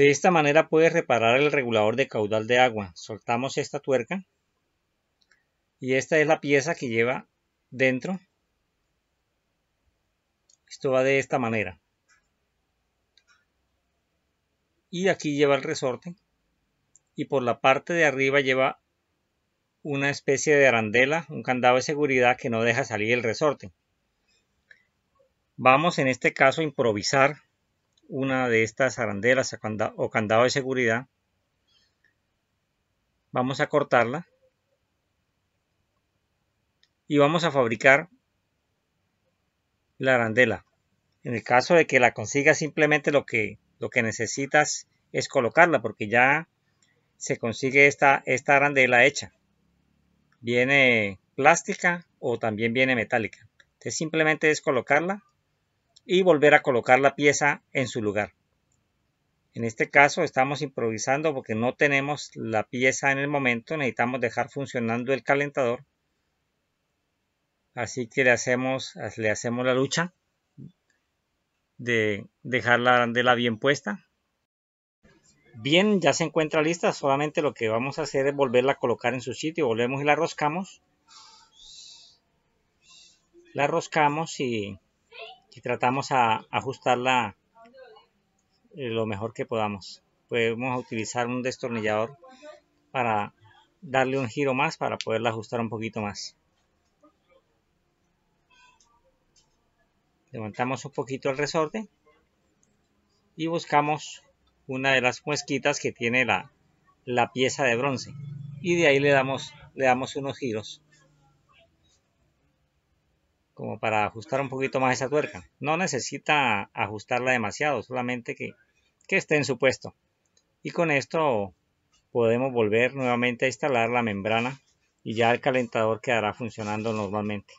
De esta manera puedes reparar el regulador de caudal de agua. Soltamos esta tuerca y esta es la pieza que lleva dentro. Esto va de esta manera. Y aquí lleva el resorte y por la parte de arriba lleva una especie de arandela, un candado de seguridad que no deja salir el resorte. Vamos en este caso a improvisar una de estas arandelas o candado de seguridad, vamos a cortarla y vamos a fabricar la arandela. En el caso de que la consigas, simplemente lo que, lo que necesitas es colocarla porque ya se consigue esta, esta arandela hecha. Viene plástica o también viene metálica. Entonces simplemente es colocarla y volver a colocar la pieza en su lugar. En este caso estamos improvisando porque no tenemos la pieza en el momento, necesitamos dejar funcionando el calentador. Así que le hacemos, le hacemos la lucha de dejarla de la bien puesta. Bien, ya se encuentra lista, solamente lo que vamos a hacer es volverla a colocar en su sitio. Volvemos y la roscamos. La roscamos y y tratamos a ajustarla eh, lo mejor que podamos. Podemos utilizar un destornillador para darle un giro más para poderla ajustar un poquito más. Levantamos un poquito el resorte y buscamos una de las muesquitas que tiene la, la pieza de bronce y de ahí le damos, le damos unos giros como para ajustar un poquito más esa tuerca. No necesita ajustarla demasiado, solamente que, que esté en su puesto. Y con esto podemos volver nuevamente a instalar la membrana y ya el calentador quedará funcionando normalmente.